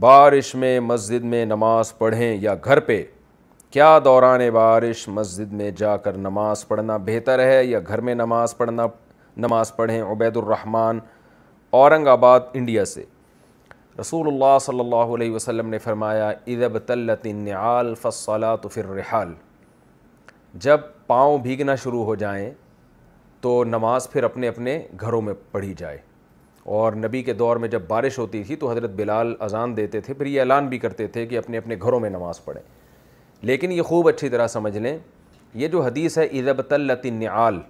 बारिश में मस्जिद में नमाज़ पढ़ें या घर पे क्या दौरान बारिश मस्जिद में जाकर नमाज़ पढ़ना बेहतर है या घर में नमाज़ पढ़ना नमाज़ पढ़ें उबैदुलरहमान औरंगाबाद इंडिया से रसूलुल्लाह सल्लल्लाहु अलैहि वसल्लम ने फरमाया इदब तल्लतनाल फ़सला तो फिर रिहाल जब पाँव भीगना शुरू हो जाएँ तो नमाज़ फिर अपने अपने घरों में पढ़ी जाए और नबी के दौर में जब बारिश होती थी तो हज़रत बिलाल अजान देते थे फिर ये ऐलान भी करते थे कि अपने अपने घरों में नमाज़ पढ़ें लेकिन ये खूब अच्छी तरह समझ लें ये जो हदीस है इज़बतलतिनआल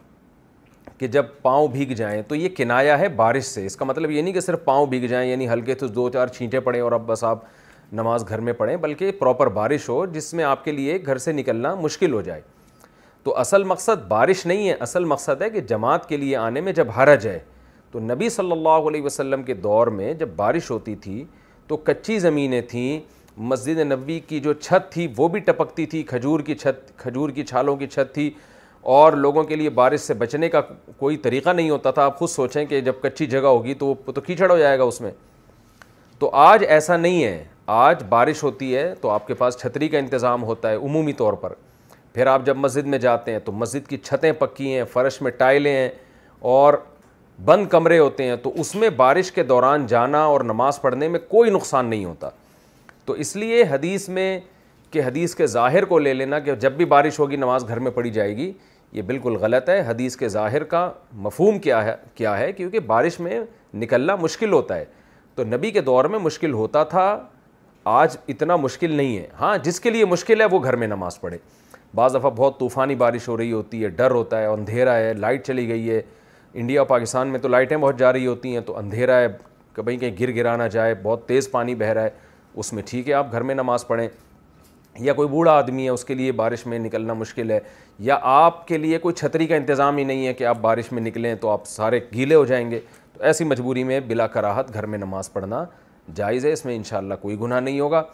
कि जब पाँव भीग जाएँ तो ये किनाया है बारिश से इसका मतलब ये नहीं कि सिर्फ पाँव भीग जाएँ यानी हल्के तो दो चार छींटे पड़ें और अब बस आप नमाज घर में पढ़ें बल्कि प्रॉपर बारिश हो जिसमें आपके लिए घर से निकलना मुश्किल हो जाए तो असल मकसद बारिश नहीं है असल मकसद है कि जमात के लिए आने में जब हरज है तो नबी सल्लल्लाहु अलैहि वसल्लम के दौर में जब बारिश होती थी तो कच्ची ज़मीनें थीं मस्जिद नबी की जो छत थी वो भी टपकती थी खजूर की छत खजूर की छालों की छत थी और लोगों के लिए बारिश से बचने का कोई तरीका नहीं होता था आप खुद सोचें कि जब कच्ची जगह होगी तो वो तो कीचड़ हो जाएगा उसमें तो आज ऐसा नहीं है आज बारिश होती है तो आपके पास छतरी का इंतज़ाम होता है उमूमी तौर पर फिर आप जब मस्जिद में जाते हैं तो मस्जिद की छतें पक्की हैं फ़र्श में टाइलें हैं और बंद कमरे होते हैं तो उसमें बारिश के दौरान जाना और नमाज़ पढ़ने में कोई नुकसान नहीं होता तो इसलिए हदीस में कि हदीस के ज़ाहिर को ले लेना कि जब भी बारिश होगी नमाज घर में पढ़ी जाएगी ये बिल्कुल गलत है हदीस के ज़ाहिर का मफहम क्या है क्या है क्योंकि बारिश में निकलना मुश्किल होता है तो नबी के दौर में मुश्किल होता था आज इतना मुश्किल नहीं है हाँ जिसके लिए मुश्किल है वो घर में नमाज़ पढ़े बज़ दफ़ा बहुत तूफ़ानी बारिश हो रही होती है डर होता है अंधेरा है लाइट चली गई है इंडिया और पाकिस्तान में तो लाइटें बहुत जा रही होती हैं तो अंधेरा है कभी कहीं गिर गिरा ना जाए बहुत तेज़ पानी बह रहा है उसमें ठीक है आप घर में नमाज़ पढ़ें या कोई बूढ़ा आदमी है उसके लिए बारिश में निकलना मुश्किल है या आपके लिए कोई छतरी का इंतज़ाम ही नहीं है कि आप बारिश में निकलें तो आप सारे गीले हो जाएंगे तो ऐसी मजबूरी में बिला कराहत घर में नमाज़ पढ़ना जायज़ है इसमें इन कोई गुनाह नहीं होगा